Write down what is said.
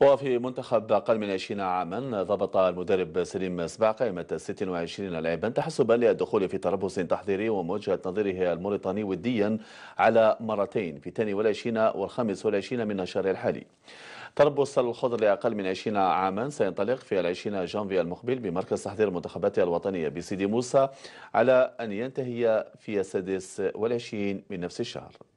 وفي منتخب أقل من 20 عاما ضبط المدرب سليم سبع قائمة 26 لاعبا تحسبا للدخول في تربص تحضيري ومواجهة نظيره الموريتاني وديا على مرتين في 22 وال 25 من الشهر الحالي تربص الخضر لأقل من 20 عاما سينطلق في 20 جانفي المقبل بمركز تحضير المنتخبات الوطنية بسيدي موسى على أن ينتهي في السادس والعشرين من نفس الشهر